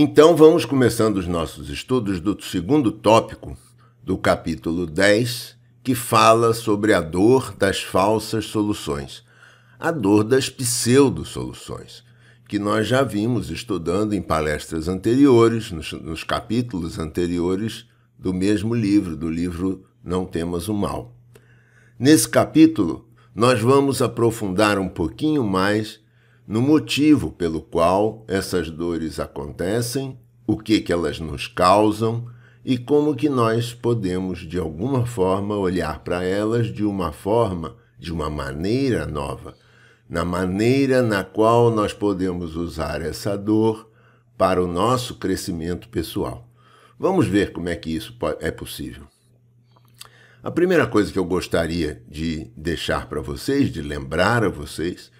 Então vamos começando os nossos estudos do segundo tópico do capítulo 10, que fala sobre a dor das falsas soluções, a dor das pseudo-soluções, que nós já vimos estudando em palestras anteriores, nos, nos capítulos anteriores do mesmo livro, do livro Não Temas o Mal. Nesse capítulo, nós vamos aprofundar um pouquinho mais no motivo pelo qual essas dores acontecem, o que, que elas nos causam e como que nós podemos, de alguma forma, olhar para elas de uma forma, de uma maneira nova, na maneira na qual nós podemos usar essa dor para o nosso crescimento pessoal. Vamos ver como é que isso é possível. A primeira coisa que eu gostaria de deixar para vocês, de lembrar a vocês,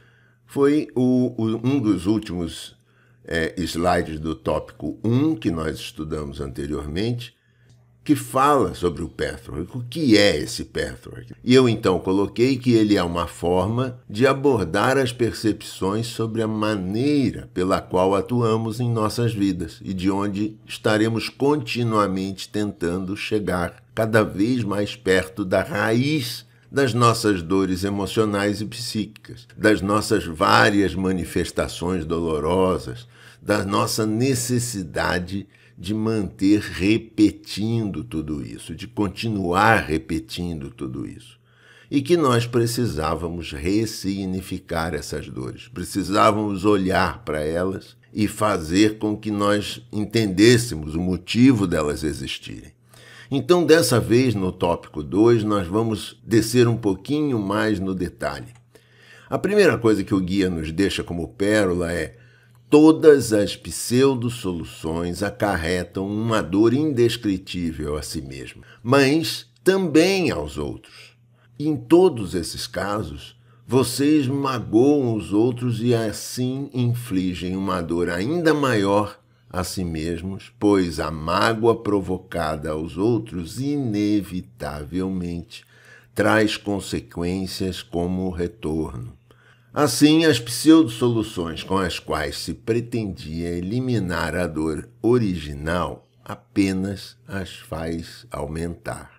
foi o, o, um dos últimos é, slides do tópico 1 que nós estudamos anteriormente, que fala sobre o Pathwork, o que é esse Pathwork. E eu então coloquei que ele é uma forma de abordar as percepções sobre a maneira pela qual atuamos em nossas vidas e de onde estaremos continuamente tentando chegar cada vez mais perto da raiz das nossas dores emocionais e psíquicas, das nossas várias manifestações dolorosas, da nossa necessidade de manter repetindo tudo isso, de continuar repetindo tudo isso. E que nós precisávamos ressignificar essas dores, precisávamos olhar para elas e fazer com que nós entendêssemos o motivo delas existirem. Então, dessa vez, no tópico 2, nós vamos descer um pouquinho mais no detalhe. A primeira coisa que o guia nos deixa como pérola é: todas as pseudo-soluções acarretam uma dor indescritível a si mesmo, mas também aos outros. E em todos esses casos, vocês magoam os outros e assim infligem uma dor ainda maior a si mesmos, pois a mágoa provocada aos outros inevitavelmente traz consequências como o retorno. Assim, as pseudo-soluções com as quais se pretendia eliminar a dor original apenas as faz aumentar.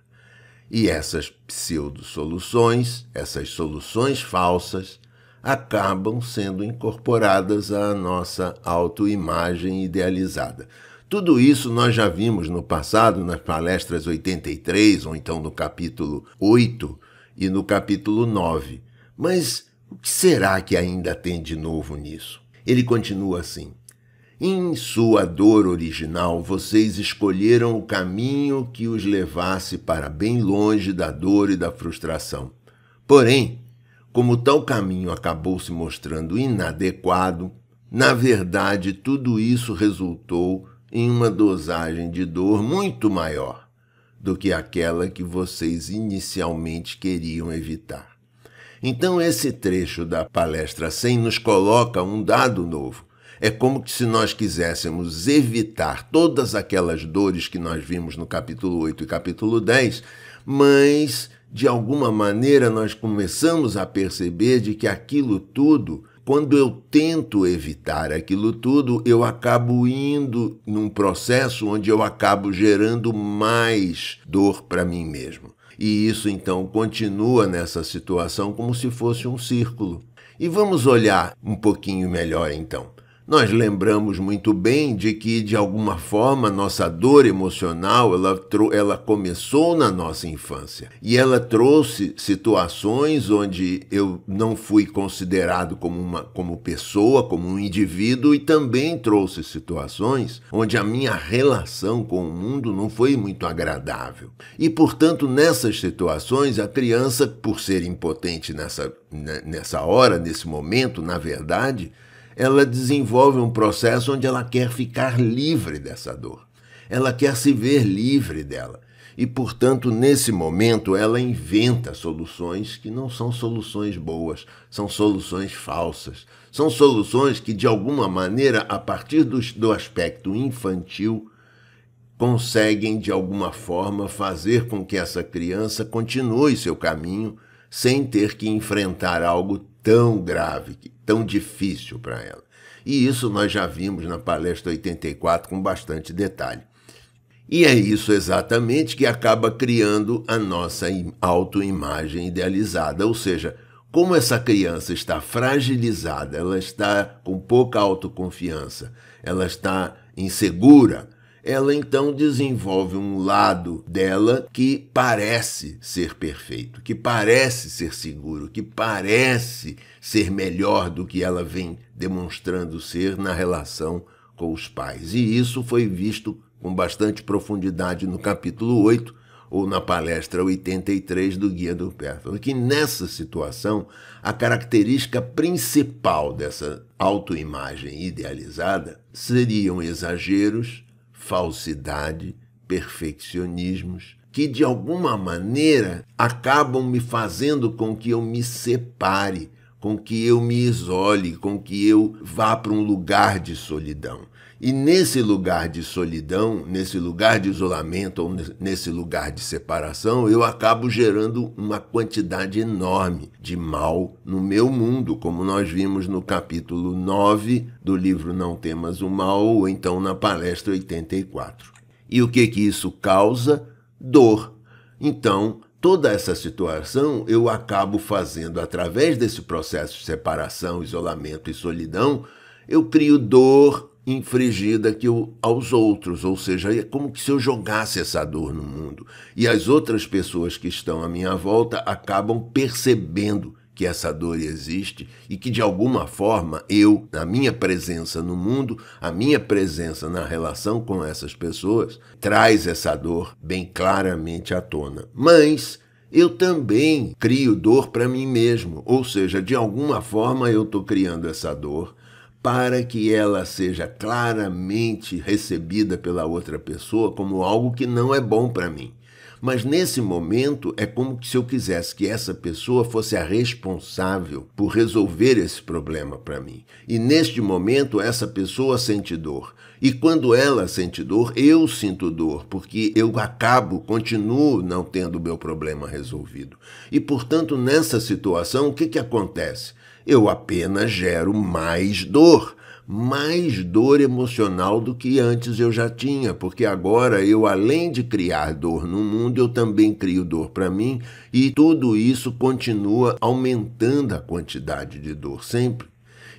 E essas pseudo-soluções, essas soluções falsas, acabam sendo incorporadas à nossa autoimagem idealizada. Tudo isso nós já vimos no passado, nas palestras 83, ou então no capítulo 8 e no capítulo 9. Mas o que será que ainda tem de novo nisso? Ele continua assim: Em sua dor original, vocês escolheram o caminho que os levasse para bem longe da dor e da frustração. Porém, como tal caminho acabou se mostrando inadequado, na verdade tudo isso resultou em uma dosagem de dor muito maior do que aquela que vocês inicialmente queriam evitar. Então, esse trecho da palestra 100 nos coloca um dado novo. É como se nós quiséssemos evitar todas aquelas dores que nós vimos no capítulo 8 e capítulo 10, mas de alguma maneira nós começamos a perceber de que aquilo tudo, quando eu tento evitar aquilo tudo, eu acabo indo num processo onde eu acabo gerando mais dor para mim mesmo. E isso então continua nessa situação como se fosse um círculo. E vamos olhar um pouquinho melhor então. Nós lembramos muito bem de que, de alguma forma, nossa dor emocional ela, ela começou na nossa infância e ela trouxe situações onde eu não fui considerado como, uma, como pessoa, como um indivíduo, e também trouxe situações onde a minha relação com o mundo não foi muito agradável. E, portanto, nessas situações, a criança, por ser impotente nessa, né, nessa hora, nesse momento, na verdade, ela desenvolve um processo onde ela quer ficar livre dessa dor. Ela quer se ver livre dela. E, portanto, nesse momento, ela inventa soluções que não são soluções boas, são soluções falsas. São soluções que, de alguma maneira, a partir do, do aspecto infantil, conseguem, de alguma forma, fazer com que essa criança continue seu caminho sem ter que enfrentar algo tão grave, tão difícil para ela. E isso nós já vimos na palestra 84 com bastante detalhe. E é isso exatamente que acaba criando a nossa autoimagem idealizada, ou seja, como essa criança está fragilizada, ela está com pouca autoconfiança, ela está insegura, ela então desenvolve um lado dela que parece ser perfeito, que parece ser seguro, que parece ser melhor do que ela vem demonstrando ser na relação com os pais. E isso foi visto com bastante profundidade no capítulo 8, ou na palestra 83 do Guia do Pétalo, que nessa situação a característica principal dessa autoimagem idealizada seriam exageros, falsidade, perfeccionismos, que de alguma maneira acabam me fazendo com que eu me separe, com que eu me isole, com que eu vá para um lugar de solidão. E nesse lugar de solidão, nesse lugar de isolamento, ou nesse lugar de separação, eu acabo gerando uma quantidade enorme de mal no meu mundo, como nós vimos no capítulo 9 do livro Não Temas o Mal, ou então na palestra 84. E o que que isso causa? Dor. Então, toda essa situação eu acabo fazendo através desse processo de separação, isolamento e solidão, eu crio dor, infringida que eu, aos outros, ou seja, é como se eu jogasse essa dor no mundo. E as outras pessoas que estão à minha volta acabam percebendo que essa dor existe e que de alguma forma eu, a minha presença no mundo, a minha presença na relação com essas pessoas, traz essa dor bem claramente à tona. Mas eu também crio dor para mim mesmo, ou seja, de alguma forma eu estou criando essa dor para que ela seja claramente recebida pela outra pessoa como algo que não é bom para mim. Mas nesse momento é como se eu quisesse que essa pessoa fosse a responsável por resolver esse problema para mim. E neste momento essa pessoa sente dor. E quando ela sente dor, eu sinto dor, porque eu acabo, continuo não tendo o meu problema resolvido. E portanto, nessa situação, o que, que acontece? eu apenas gero mais dor mais dor emocional do que antes eu já tinha, porque agora eu, além de criar dor no mundo, eu também crio dor para mim e tudo isso continua aumentando a quantidade de dor sempre.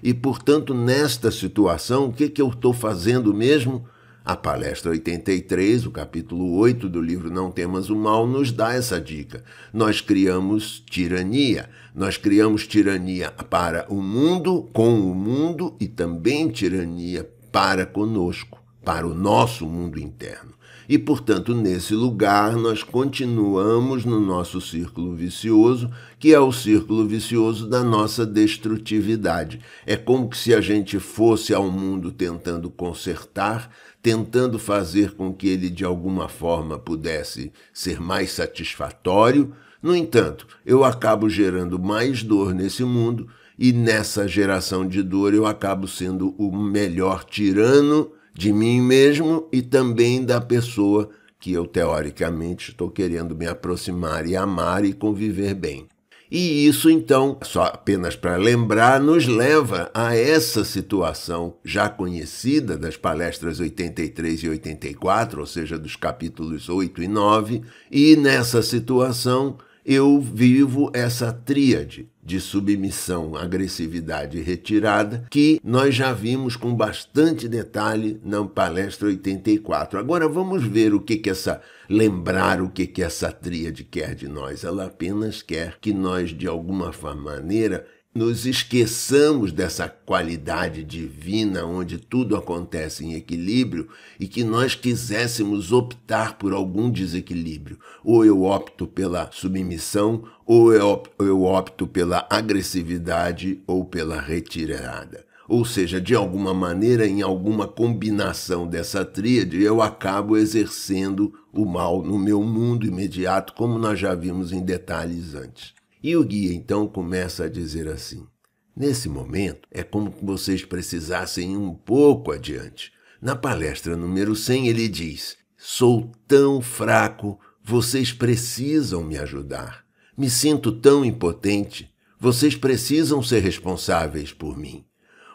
E, portanto, nesta situação, o que, que eu estou fazendo mesmo? A palestra 83, o capítulo 8 do livro Não Temas o Mal, nos dá essa dica. Nós criamos tirania. Nós criamos tirania para o mundo, com o mundo e também tirania para conosco, para o nosso mundo interno. E, portanto, nesse lugar nós continuamos no nosso círculo vicioso, que é o círculo vicioso da nossa destrutividade. É como se a gente fosse ao mundo tentando consertar tentando fazer com que ele de alguma forma pudesse ser mais satisfatório. No entanto, eu acabo gerando mais dor nesse mundo e nessa geração de dor eu acabo sendo o melhor tirano de mim mesmo e também da pessoa que eu teoricamente estou querendo me aproximar e amar e conviver bem. E isso, então, só apenas para lembrar, nos leva a essa situação já conhecida das palestras 83 e 84, ou seja, dos capítulos 8 e 9, e nessa situação eu vivo essa tríade de submissão, agressividade e retirada, que nós já vimos com bastante detalhe na palestra 84. Agora vamos ver o que que essa lembrar o que que essa tríade quer de nós. Ela apenas quer que nós de alguma maneira nos esqueçamos dessa qualidade divina onde tudo acontece em equilíbrio e que nós quiséssemos optar por algum desequilíbrio. Ou eu opto pela submissão, ou eu opto pela agressividade ou pela retirada. Ou seja, de alguma maneira, em alguma combinação dessa tríade, eu acabo exercendo o mal no meu mundo imediato, como nós já vimos em detalhes antes. E o guia então começa a dizer assim: Nesse momento é como que vocês precisassem ir um pouco adiante. Na palestra número 100 ele diz: Sou tão fraco, vocês precisam me ajudar. Me sinto tão impotente, vocês precisam ser responsáveis por mim.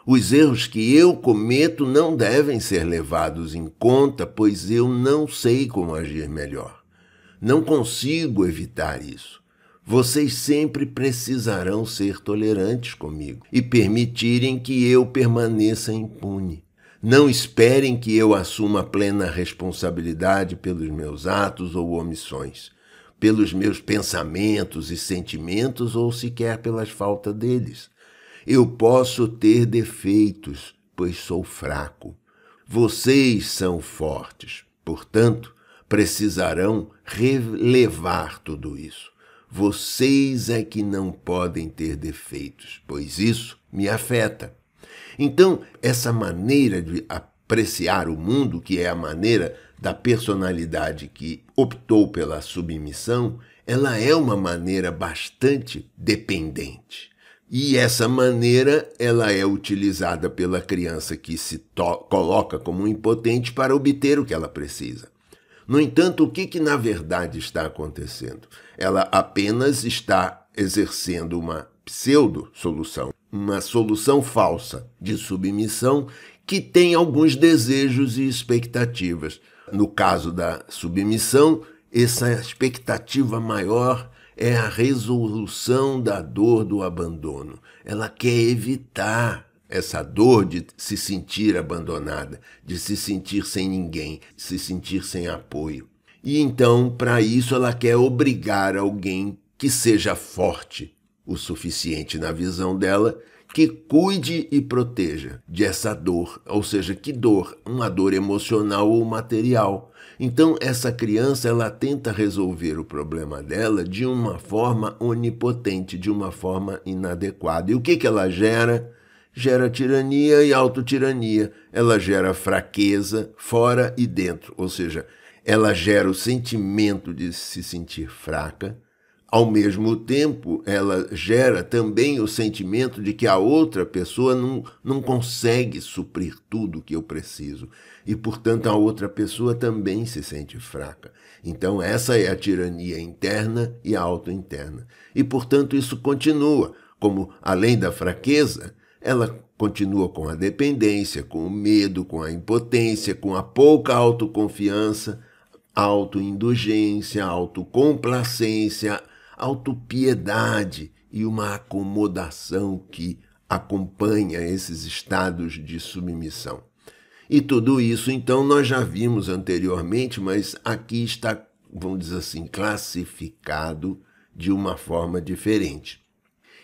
Os erros que eu cometo não devem ser levados em conta, pois eu não sei como agir melhor. Não consigo evitar isso. Vocês sempre precisarão ser tolerantes comigo e permitirem que eu permaneça impune. Não esperem que eu assuma plena responsabilidade pelos meus atos ou omissões, pelos meus pensamentos e sentimentos ou sequer pelas faltas deles. Eu posso ter defeitos, pois sou fraco. Vocês são fortes, portanto, precisarão relevar tudo isso. Vocês é que não podem ter defeitos, pois isso me afeta. Então, essa maneira de apreciar o mundo, que é a maneira da personalidade que optou pela submissão, ela é uma maneira bastante dependente. E essa maneira ela é utilizada pela criança que se coloca como impotente para obter o que ela precisa. No entanto, o que, que na verdade está acontecendo? Ela apenas está exercendo uma pseudo-solução, uma solução falsa de submissão que tem alguns desejos e expectativas. No caso da submissão, essa expectativa maior é a resolução da dor do abandono. Ela quer evitar essa dor de se sentir abandonada, de se sentir sem ninguém, de se sentir sem apoio. E então, para isso, ela quer obrigar alguém que seja forte o suficiente na visão dela que cuide e proteja dessa dor, ou seja, que dor, uma dor emocional ou material. Então essa criança ela tenta resolver o problema dela de uma forma onipotente, de uma forma inadequada. E o que que ela gera? Gera tirania e autotirania. Ela gera fraqueza fora e dentro, ou seja, ela gera o sentimento de se sentir fraca, ao mesmo tempo ela gera também o sentimento de que a outra pessoa não, não consegue suprir tudo que eu preciso e, portanto, a outra pessoa também se sente fraca. Então, essa é a tirania interna e a auto-interna. E, portanto, isso continua, como além da fraqueza, ela continua com a dependência, com o medo, com a impotência, com a pouca autoconfiança autoindulgência, autocomplacência, autopiedade e uma acomodação que acompanha esses estados de submissão. E tudo isso, então, nós já vimos anteriormente, mas aqui está, vamos dizer assim, classificado de uma forma diferente.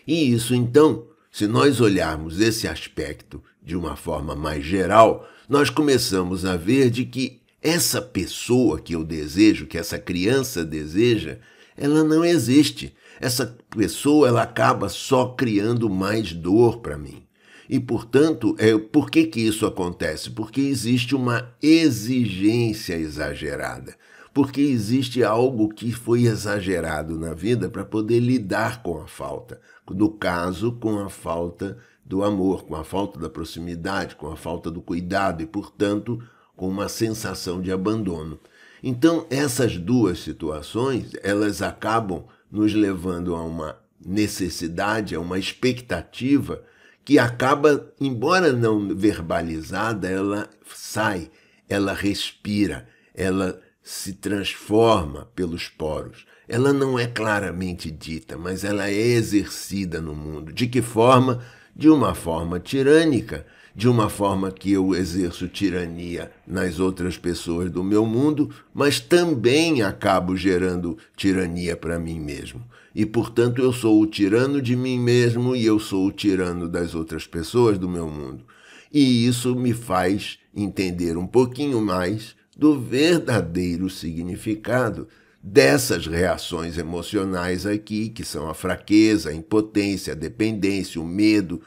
E isso, então, se nós olharmos esse aspecto de uma forma mais geral, nós começamos a ver de que essa pessoa que eu desejo, que essa criança deseja, ela não existe. Essa pessoa ela acaba só criando mais dor para mim. E, portanto, é, por que, que isso acontece? Porque existe uma exigência exagerada. Porque existe algo que foi exagerado na vida para poder lidar com a falta. No caso, com a falta do amor, com a falta da proximidade, com a falta do cuidado e, portanto, com uma sensação de abandono. Então, essas duas situações, elas acabam nos levando a uma necessidade, a uma expectativa que acaba, embora não verbalizada, ela sai, ela respira, ela se transforma pelos poros. Ela não é claramente dita, mas ela é exercida no mundo. De que forma? De uma forma tirânica, de uma forma que eu exerço tirania nas outras pessoas do meu mundo, mas também acabo gerando tirania para mim mesmo. E, portanto, eu sou o tirano de mim mesmo e eu sou o tirano das outras pessoas do meu mundo. E isso me faz entender um pouquinho mais do verdadeiro significado dessas reações emocionais aqui, que são a fraqueza, a impotência, a dependência, o medo,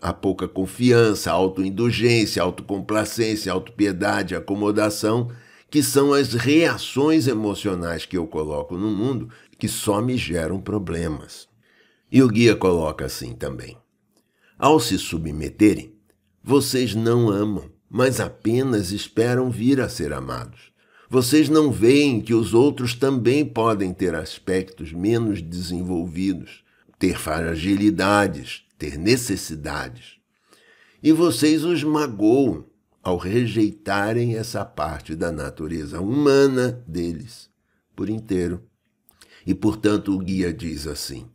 a pouca confiança, a autoindulgência, a autocomplacência, a autopiedade, a acomodação, que são as reações emocionais que eu coloco no mundo que só me geram problemas. E o guia coloca assim também: Ao se submeterem, vocês não amam, mas apenas esperam vir a ser amados. Vocês não veem que os outros também podem ter aspectos menos desenvolvidos, ter fragilidades, ter necessidades. E vocês os magoam ao rejeitarem essa parte da natureza humana deles por inteiro. E portanto o guia diz assim: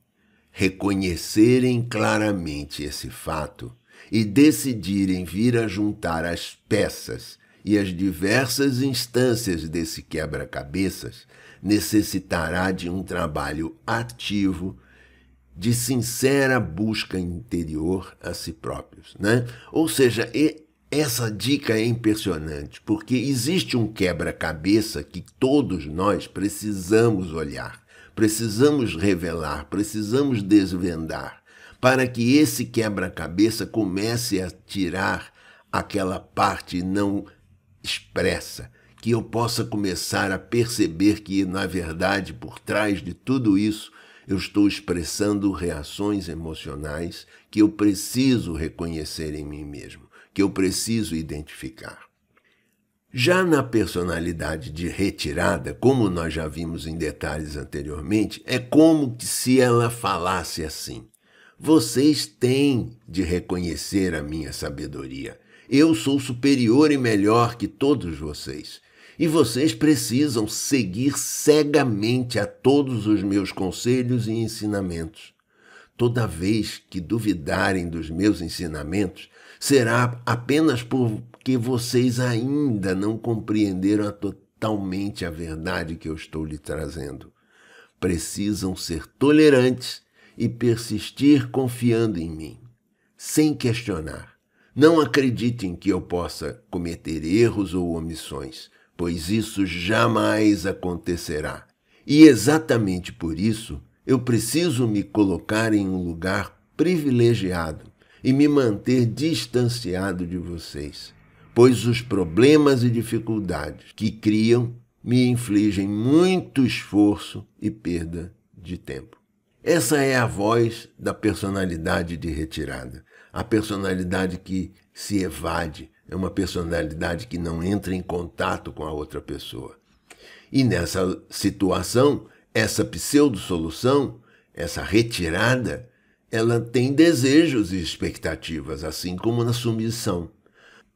reconhecerem claramente esse fato e decidirem vir a juntar as peças e as diversas instâncias desse quebra-cabeças necessitará de um trabalho ativo de sincera busca interior a si próprios, né? Ou seja, essa dica é impressionante, porque existe um quebra-cabeça que todos nós precisamos olhar, precisamos revelar, precisamos desvendar, para que esse quebra-cabeça comece a tirar aquela parte não expressa, que eu possa começar a perceber que, na verdade, por trás de tudo isso, eu estou expressando reações emocionais que eu preciso reconhecer em mim mesmo, que eu preciso identificar. Já na personalidade de retirada, como nós já vimos em detalhes anteriormente, é como se ela falasse assim: Vocês têm de reconhecer a minha sabedoria. Eu sou superior e melhor que todos vocês. E vocês precisam seguir cegamente a todos os meus conselhos e ensinamentos. Toda vez que duvidarem dos meus ensinamentos, será apenas porque vocês ainda não compreenderam a totalmente a verdade que eu estou lhe trazendo. Precisam ser tolerantes e persistir confiando em mim, sem questionar. Não acreditem que eu possa cometer erros ou omissões pois isso jamais acontecerá. E exatamente por isso eu preciso me colocar em um lugar privilegiado e me manter distanciado de vocês, pois os problemas e dificuldades que criam me infligem muito esforço e perda de tempo. Essa é a voz da personalidade de retirada, a personalidade que se evade, é uma personalidade que não entra em contato com a outra pessoa. E nessa situação, essa pseudo-solução, essa retirada, ela tem desejos e expectativas, assim como na submissão.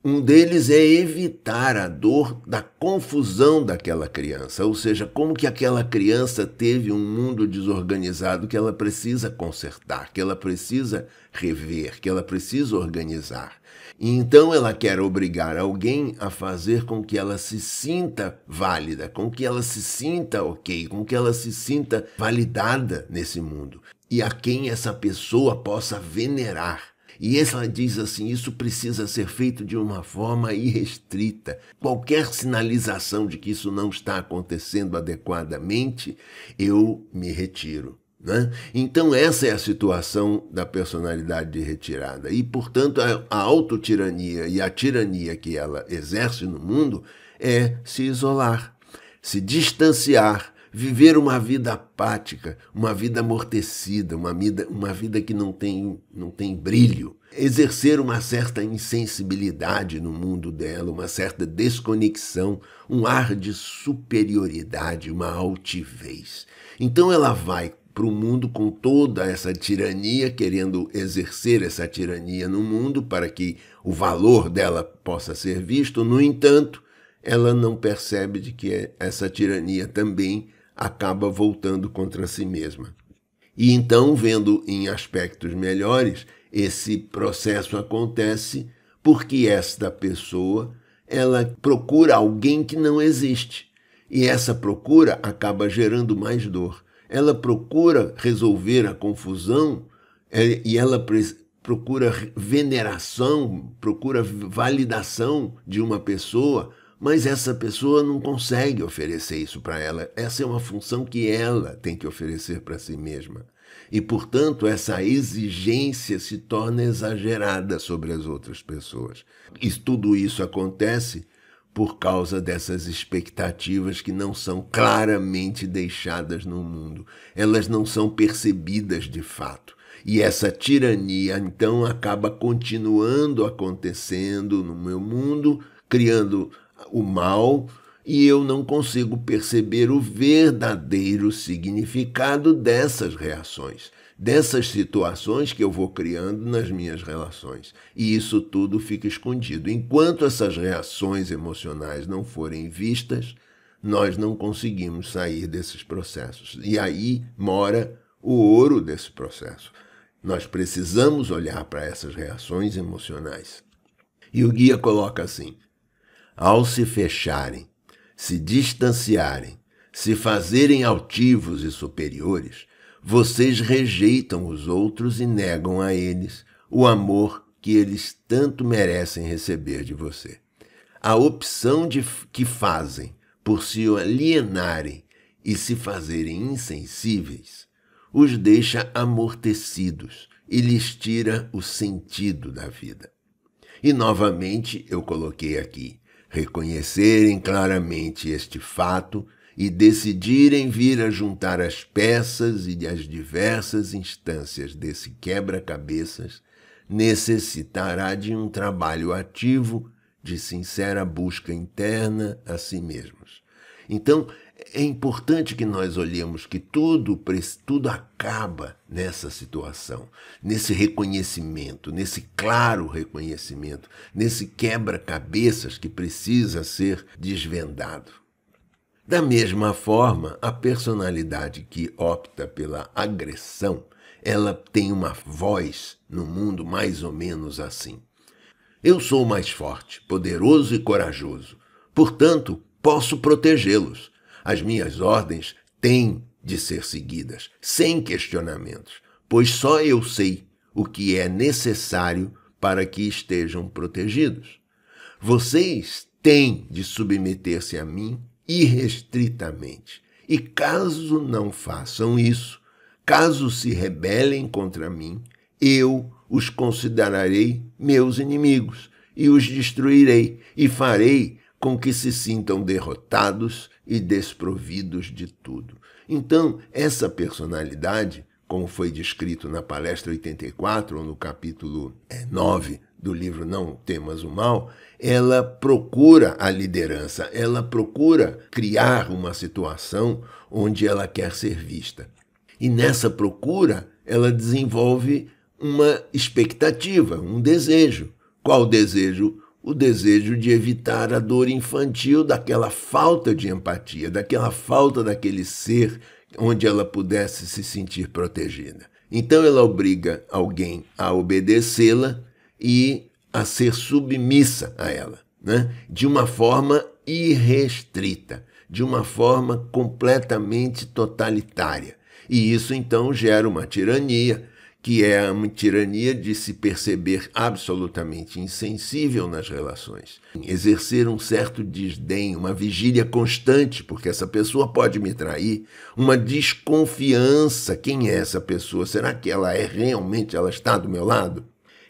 Um deles é evitar a dor da confusão daquela criança, ou seja, como que aquela criança teve um mundo desorganizado que ela precisa consertar, que ela precisa rever, que ela precisa organizar. E então ela quer obrigar alguém a fazer com que ela se sinta válida, com que ela se sinta ok, com que ela se sinta validada nesse mundo e a quem essa pessoa possa venerar. E ela diz assim: isso precisa ser feito de uma forma irrestrita. Qualquer sinalização de que isso não está acontecendo adequadamente, eu me retiro. Né? Então, essa é a situação da personalidade de retirada. E, portanto, a, a autotirania e a tirania que ela exerce no mundo é se isolar, se distanciar, viver uma vida apática, uma vida amortecida, uma vida, uma vida que não tem, não tem brilho. Exercer uma certa insensibilidade no mundo dela, uma certa desconexão, um ar de superioridade, uma altivez. Então ela vai para o mundo com toda essa tirania, querendo exercer essa tirania no mundo para que o valor dela possa ser visto. No entanto, ela não percebe de que essa tirania também acaba voltando contra si mesma. E então, vendo em aspectos melhores, esse processo acontece porque esta pessoa ela procura alguém que não existe. E essa procura acaba gerando mais dor. Ela procura resolver a confusão é, e ela procura veneração, procura validação de uma pessoa, mas essa pessoa não consegue oferecer isso para ela. Essa é uma função que ela tem que oferecer para si mesma. E, portanto, essa exigência se torna exagerada sobre as outras pessoas. E tudo isso acontece por causa dessas expectativas que não são claramente deixadas no mundo. Elas não são percebidas de fato. E essa tirania então acaba continuando acontecendo no meu mundo, criando o mal, e eu não consigo perceber o verdadeiro significado dessas reações dessas situações que eu vou criando nas minhas relações. E isso tudo fica escondido. Enquanto essas reações emocionais não forem vistas, nós não conseguimos sair desses processos. E aí mora o ouro desse processo. Nós precisamos olhar para essas reações emocionais. E o guia coloca assim: ao se fecharem, se distanciarem, se fazerem altivos e superiores, vocês rejeitam os outros e negam a eles o amor que eles tanto merecem receber de você. A opção de, que fazem por se alienarem e se fazerem insensíveis os deixa amortecidos e lhes tira o sentido da vida. E novamente eu coloquei aqui: reconhecerem claramente este fato e decidirem vir a juntar as peças e as diversas instâncias desse quebra-cabeças, necessitará de um trabalho ativo de sincera busca interna a si mesmos. Então, é importante que nós olhemos que tudo, tudo acaba nessa situação, nesse reconhecimento, nesse claro reconhecimento, nesse quebra-cabeças que precisa ser desvendado. Da mesma forma, a personalidade que opta pela agressão, ela tem uma voz no mundo mais ou menos assim. Eu sou mais forte, poderoso e corajoso. Portanto, posso protegê-los. As minhas ordens têm de ser seguidas, sem questionamentos, pois só eu sei o que é necessário para que estejam protegidos. Vocês têm de submeter-se a mim irrestritamente. E caso não façam isso, caso se rebelem contra mim, eu os considerarei meus inimigos e os destruirei e farei com que se sintam derrotados e desprovidos de tudo. Então, essa personalidade, como foi descrito na palestra 84 ou no capítulo 9 é, do livro Não Temas o Mal, ela procura a liderança, ela procura criar uma situação onde ela quer ser vista. E nessa procura, ela desenvolve uma expectativa, um desejo. Qual desejo? O desejo de evitar a dor infantil daquela falta de empatia, daquela falta daquele ser onde ela pudesse se sentir protegida. Então ela obriga alguém a obedecê-la e a ser submissa a ela, né? de uma forma irrestrita, de uma forma completamente totalitária. E isso então gera uma tirania, que é a tirania de se perceber absolutamente insensível nas relações, exercer um certo desdém, uma vigília constante, porque essa pessoa pode me trair, uma desconfiança, quem é essa pessoa? Será que ela é realmente, ela está do meu lado?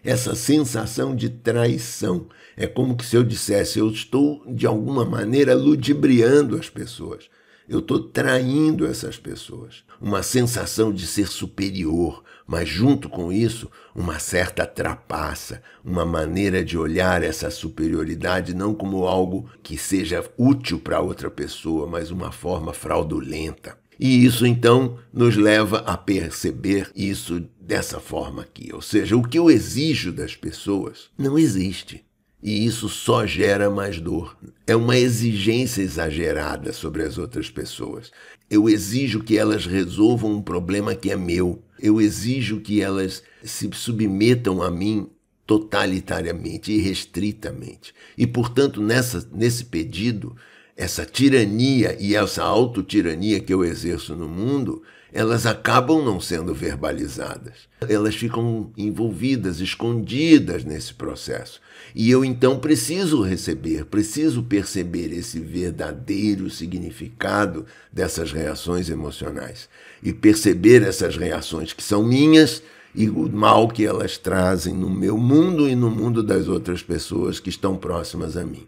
essa sensação de traição. É como se eu dissesse, eu estou de alguma maneira ludibriando as pessoas. Eu estou traindo essas pessoas. Uma sensação de ser superior, mas junto com isso, uma certa trapaça, uma maneira de olhar essa superioridade não como algo que seja útil para outra pessoa, mas uma forma fraudulenta. E isso então nos leva a perceber isso dessa forma aqui. Ou seja, o que eu exijo das pessoas não existe. E isso só gera mais dor. É uma exigência exagerada sobre as outras pessoas. Eu exijo que elas resolvam um problema que é meu. Eu exijo que elas se submetam a mim totalitariamente e restritamente. E, portanto, nessa, nesse pedido, essa tirania e essa autotirania que eu exerço no mundo, elas acabam não sendo verbalizadas. Elas ficam envolvidas, escondidas nesse processo. E eu então preciso receber, preciso perceber esse verdadeiro significado dessas reações emocionais e perceber essas reações que são minhas e o mal que elas trazem no meu mundo e no mundo das outras pessoas que estão próximas a mim.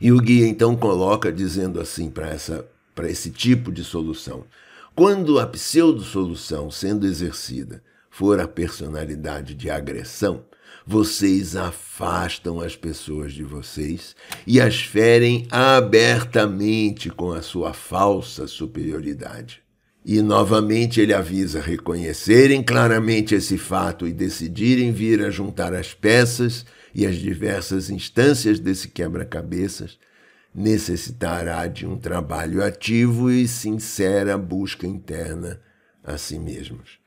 E o guia então coloca dizendo assim para essa para esse tipo de solução: quando a pseudo-solução sendo exercida for a personalidade de agressão, vocês afastam as pessoas de vocês e as ferem abertamente com a sua falsa superioridade. E novamente ele avisa reconhecerem claramente esse fato e decidirem vir a juntar as peças e as diversas instâncias desse quebra-cabeças, necessitará de um trabalho ativo e sincera busca interna a si mesmos.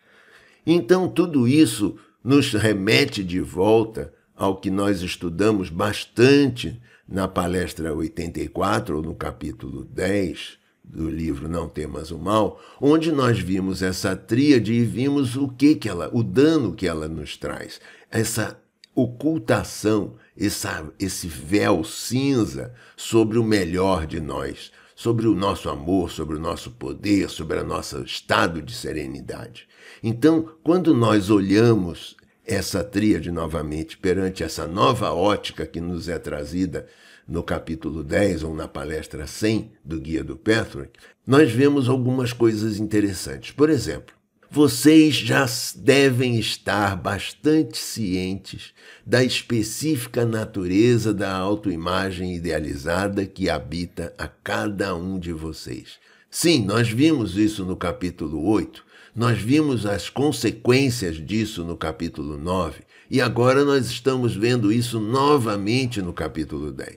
Então, tudo isso nos remete de volta ao que nós estudamos bastante na palestra 84, ou no capítulo 10 do livro Não Temas o Mal, onde nós vimos essa tríade e vimos o que, que ela, o dano que ela nos traz, essa ocultação, essa, esse véu cinza sobre o melhor de nós, sobre o nosso amor, sobre o nosso poder, sobre o nosso estado de serenidade. Então, quando nós olhamos essa tríade novamente perante essa nova ótica que nos é trazida no capítulo 10 ou na palestra 100 do Guia do petrarch nós vemos algumas coisas interessantes. Por exemplo, vocês já devem estar bastante cientes da específica natureza da autoimagem idealizada que habita a cada um de vocês. Sim, nós vimos isso no capítulo 8, nós vimos as consequências disso no capítulo 9, e agora nós estamos vendo isso novamente no capítulo 10.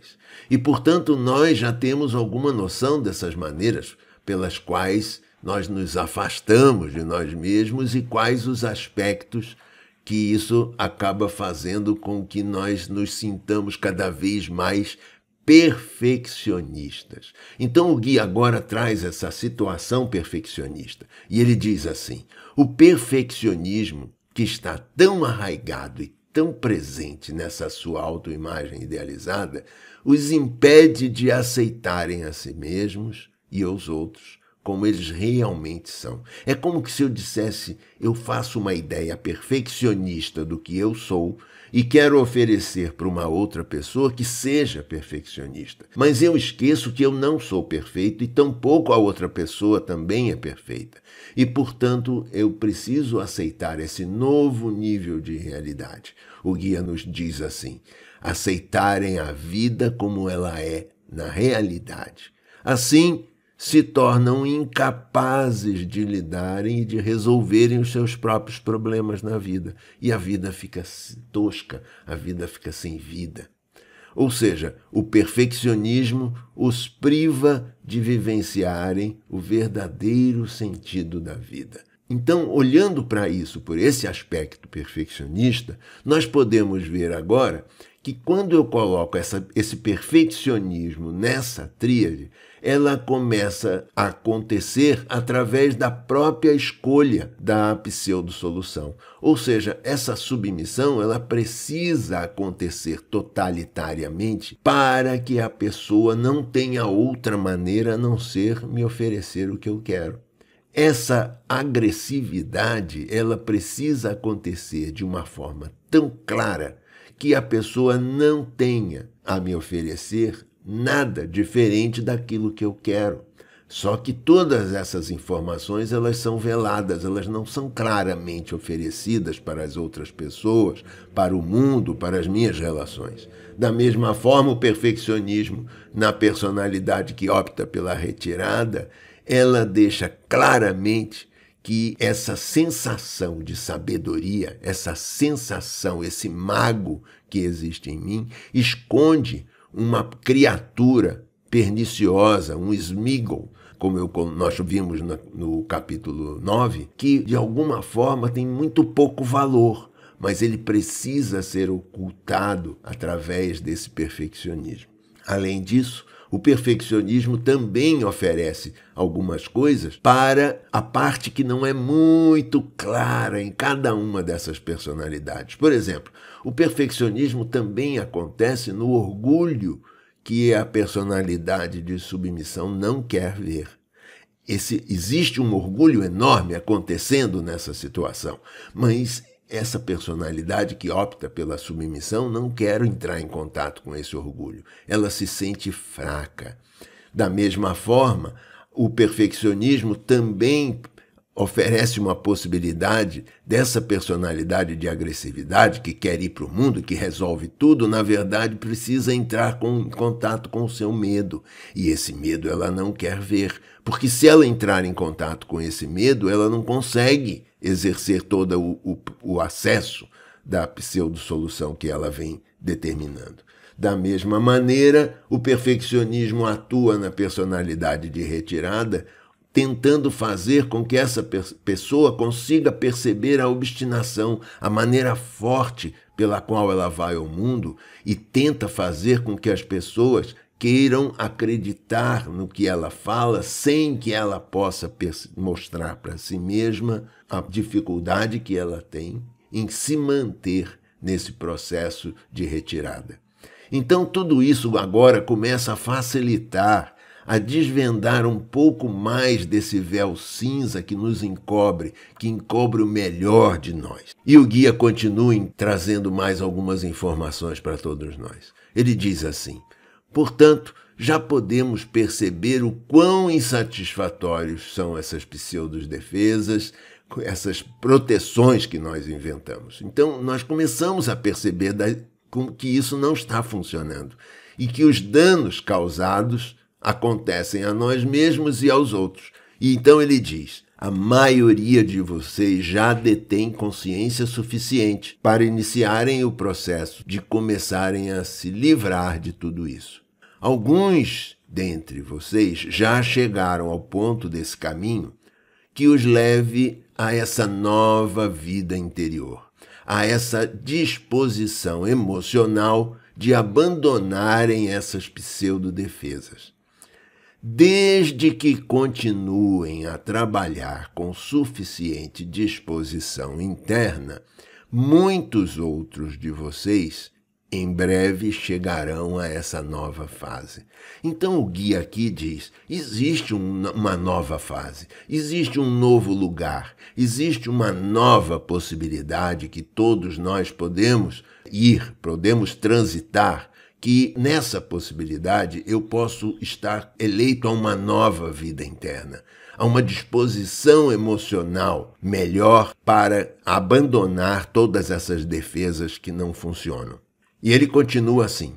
E, portanto, nós já temos alguma noção dessas maneiras pelas quais nós nos afastamos de nós mesmos e quais os aspectos que isso acaba fazendo com que nós nos sintamos cada vez mais perfeccionistas. Então o guia agora traz essa situação perfeccionista e ele diz assim: o perfeccionismo que está tão arraigado e tão presente nessa sua autoimagem idealizada os impede de aceitarem a si mesmos e aos outros como eles realmente são. É como se eu dissesse: eu faço uma ideia perfeccionista do que eu sou e quero oferecer para uma outra pessoa que seja perfeccionista. Mas eu esqueço que eu não sou perfeito e tampouco a outra pessoa também é perfeita. E, portanto, eu preciso aceitar esse novo nível de realidade. O guia nos diz assim: aceitarem a vida como ela é na realidade. Assim, se tornam incapazes de lidarem e de resolverem os seus próprios problemas na vida. E a vida fica tosca, a vida fica sem vida. Ou seja, o perfeccionismo os priva de vivenciarem o verdadeiro sentido da vida. Então, olhando para isso, por esse aspecto perfeccionista, nós podemos ver agora que quando eu coloco essa, esse perfeccionismo nessa tríade, ela começa a acontecer através da própria escolha da pseudosolução. Ou seja, essa submissão ela precisa acontecer totalitariamente para que a pessoa não tenha outra maneira a não ser me oferecer o que eu quero. Essa agressividade, ela precisa acontecer de uma forma tão clara que a pessoa não tenha a me oferecer nada diferente daquilo que eu quero. Só que todas essas informações elas são veladas, elas não são claramente oferecidas para as outras pessoas, para o mundo, para as minhas relações. Da mesma forma, o perfeccionismo na personalidade que opta pela retirada, ela deixa claramente que essa sensação de sabedoria, essa sensação, esse mago que existe em mim, esconde uma criatura perniciosa, um smiggle, como eu, nós vimos no, no capítulo 9, que de alguma forma tem muito pouco valor, mas ele precisa ser ocultado através desse perfeccionismo. Além disso, o perfeccionismo também oferece algumas coisas para a parte que não é muito clara em cada uma dessas personalidades. Por exemplo, o perfeccionismo também acontece no orgulho que a personalidade de submissão não quer ver. Esse, existe um orgulho enorme acontecendo nessa situação, mas essa personalidade que opta pela submissão não quer entrar em contato com esse orgulho. Ela se sente fraca. Da mesma forma, o perfeccionismo também oferece uma possibilidade dessa personalidade de agressividade que quer ir para o mundo, que resolve tudo, na verdade precisa entrar com, em contato com o seu medo. E esse medo ela não quer ver, porque se ela entrar em contato com esse medo, ela não consegue exercer todo o, o, o acesso da pseudo-solução que ela vem determinando. Da mesma maneira, o perfeccionismo atua na personalidade de retirada, tentando fazer com que essa pessoa consiga perceber a obstinação, a maneira forte pela qual ela vai ao mundo e tenta fazer com que as pessoas queiram acreditar no que ela fala sem que ela possa mostrar para si mesma a dificuldade que ela tem em se manter nesse processo de retirada. Então, tudo isso agora começa a facilitar, a desvendar um pouco mais desse véu cinza que nos encobre, que encobre o melhor de nós. E o guia continua trazendo mais algumas informações para todos nós. Ele diz assim: Portanto, já podemos perceber o quão insatisfatórios são essas pseudodefesas, essas proteções que nós inventamos. Então, nós começamos a perceber que isso não está funcionando e que os danos causados acontecem a nós mesmos e aos outros. E então ele diz: a maioria de vocês já detém consciência suficiente para iniciarem o processo de começarem a se livrar de tudo isso. Alguns dentre vocês já chegaram ao ponto desse caminho que os leve a essa nova vida interior, a essa disposição emocional de abandonarem essas pseudodefesas. Desde que continuem a trabalhar com suficiente disposição interna, muitos outros de vocês em breve chegarão a essa nova fase. Então o guia aqui diz: existe um, uma nova fase, existe um novo lugar, existe uma nova possibilidade que todos nós podemos ir, podemos transitar. Que nessa possibilidade eu posso estar eleito a uma nova vida interna a uma disposição emocional melhor para abandonar todas essas defesas que não funcionam. E ele continua assim: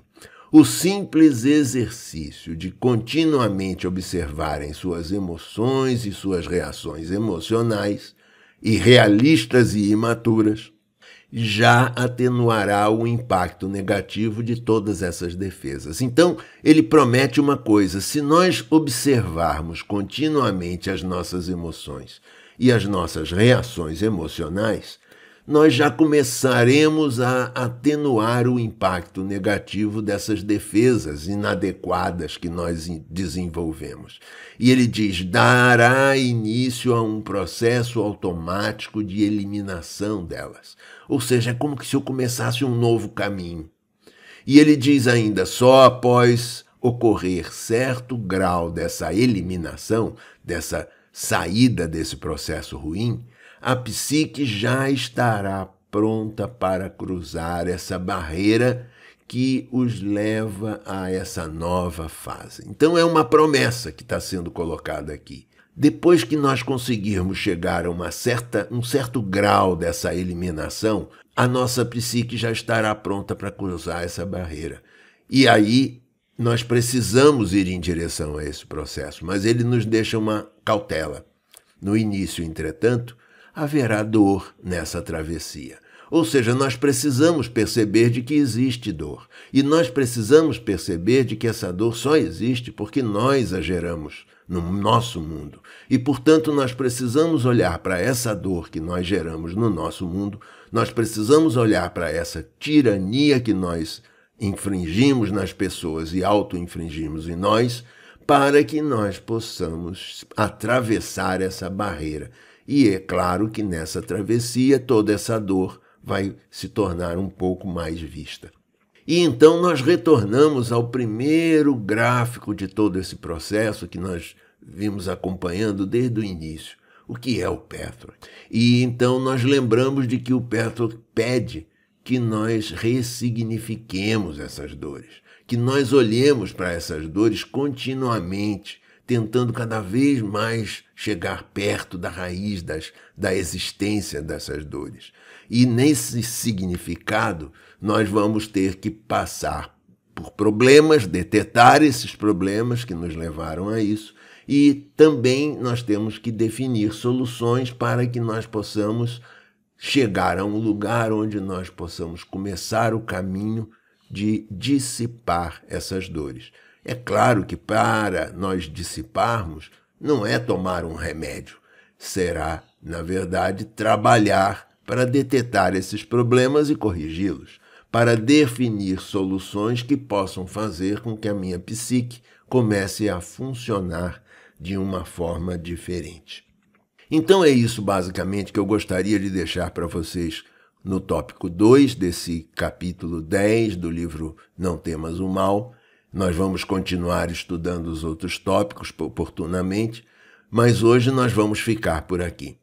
o simples exercício de continuamente observarem suas emoções e suas reações emocionais, irrealistas e imaturas, já atenuará o impacto negativo de todas essas defesas. Então, ele promete uma coisa: se nós observarmos continuamente as nossas emoções e as nossas reações emocionais, nós já começaremos a atenuar o impacto negativo dessas defesas inadequadas que nós desenvolvemos. E ele diz: dará início a um processo automático de eliminação delas. Ou seja, é como se eu começasse um novo caminho. E ele diz ainda: só após ocorrer certo grau dessa eliminação, dessa saída desse processo ruim, a psique já estará pronta para cruzar essa barreira que os leva a essa nova fase. Então é uma promessa que está sendo colocada aqui. Depois que nós conseguirmos chegar a uma certa, um certo grau dessa eliminação, a nossa psique já estará pronta para cruzar essa barreira. E aí nós precisamos ir em direção a esse processo, mas ele nos deixa uma cautela. No início, entretanto, haverá dor nessa travessia. Ou seja, nós precisamos perceber de que existe dor. E nós precisamos perceber de que essa dor só existe porque nós a geramos no nosso mundo. E, portanto, nós precisamos olhar para essa dor que nós geramos no nosso mundo, nós precisamos olhar para essa tirania que nós infringimos nas pessoas e auto-infringimos em nós, para que nós possamos atravessar essa barreira e é claro que nessa travessia toda essa dor vai se tornar um pouco mais vista. E então nós retornamos ao primeiro gráfico de todo esse processo que nós vimos acompanhando desde o início, o que é o Petro. E então nós lembramos de que o Petro pede que nós ressignifiquemos essas dores, que nós olhemos para essas dores continuamente tentando cada vez mais chegar perto da raiz das, da existência dessas dores. E nesse significado, nós vamos ter que passar por problemas, detectar esses problemas que nos levaram a isso, e também nós temos que definir soluções para que nós possamos chegar a um lugar onde nós possamos começar o caminho de dissipar essas dores. É claro que para nós dissiparmos, não é tomar um remédio, será, na verdade, trabalhar para detectar esses problemas e corrigi-los, para definir soluções que possam fazer com que a minha psique comece a funcionar de uma forma diferente. Então é isso basicamente que eu gostaria de deixar para vocês no tópico 2 desse capítulo 10 do livro Não Temas o Mal, nós vamos continuar estudando os outros tópicos oportunamente, mas hoje nós vamos ficar por aqui.